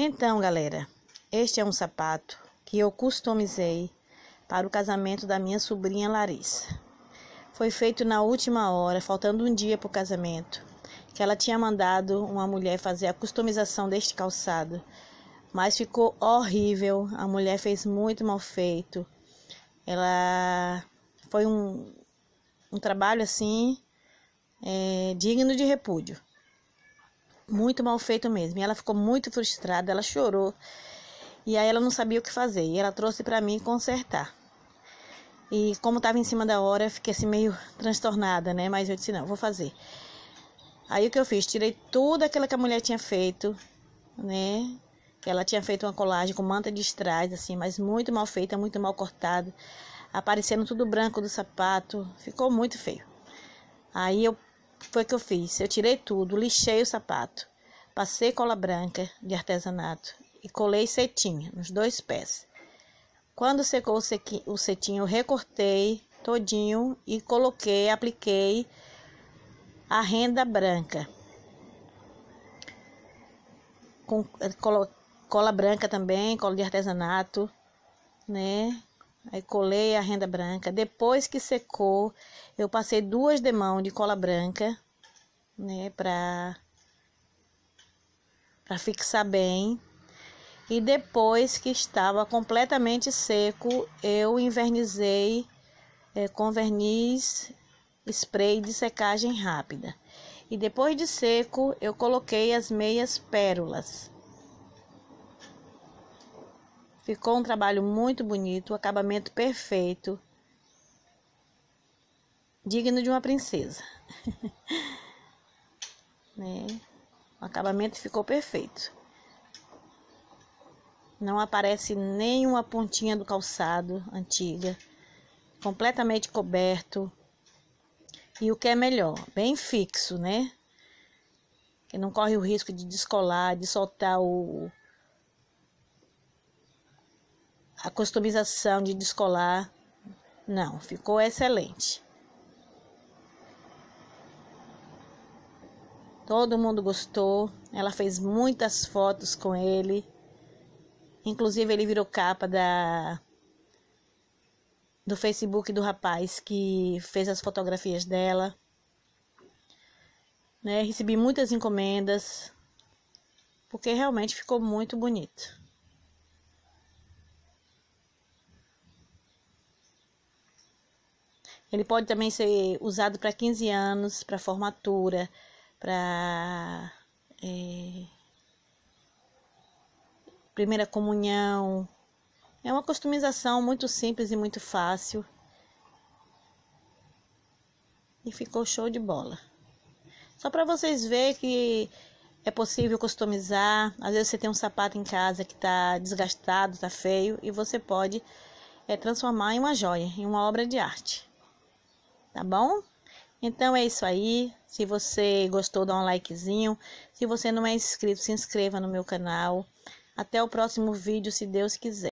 Então, galera, este é um sapato que eu customizei para o casamento da minha sobrinha Larissa. Foi feito na última hora, faltando um dia para o casamento, que ela tinha mandado uma mulher fazer a customização deste calçado, mas ficou horrível. A mulher fez muito mal feito. Ela foi um, um trabalho assim é, digno de repúdio. Muito mal feito mesmo. E ela ficou muito frustrada, ela chorou. E aí ela não sabia o que fazer. E ela trouxe para mim consertar. E como estava em cima da hora, eu fiquei assim meio transtornada, né? Mas eu disse, não, vou fazer. Aí o que eu fiz? Tirei tudo aquilo que a mulher tinha feito, né? Ela tinha feito uma colagem com manta de strass, assim, mas muito mal feita, muito mal cortada. Aparecendo tudo branco do sapato. Ficou muito feio. Aí eu foi que eu fiz? Eu tirei tudo, lixei o sapato, passei cola branca de artesanato e colei cetim nos dois pés. Quando secou o cetim, eu recortei todinho e coloquei, apliquei a renda branca. Com eh, cola, cola branca também, cola de artesanato, né? Aí colei a renda branca. Depois que secou, eu passei duas demão de cola branca, né, pra, pra fixar bem. E depois que estava completamente seco, eu invernizei é, com verniz spray de secagem rápida. E depois de seco, eu coloquei as meias pérolas. Ficou um trabalho muito bonito, acabamento perfeito, digno de uma princesa. né? O acabamento ficou perfeito. Não aparece nenhuma pontinha do calçado antiga, completamente coberto. E o que é melhor, bem fixo, né? Que não corre o risco de descolar, de soltar o, a customização de descolar, não, ficou excelente. Todo mundo gostou. Ela fez muitas fotos com ele. Inclusive ele virou capa da do Facebook do rapaz que fez as fotografias dela. Né? Recebi muitas encomendas porque realmente ficou muito bonito. Ele pode também ser usado para 15 anos, para formatura, para é, primeira comunhão. É uma customização muito simples e muito fácil. E ficou show de bola. Só para vocês verem que é possível customizar. Às vezes você tem um sapato em casa que está desgastado, está feio, e você pode é, transformar em uma joia, em uma obra de arte tá bom? Então é isso aí. Se você gostou, dá um likezinho. Se você não é inscrito, se inscreva no meu canal. Até o próximo vídeo, se Deus quiser.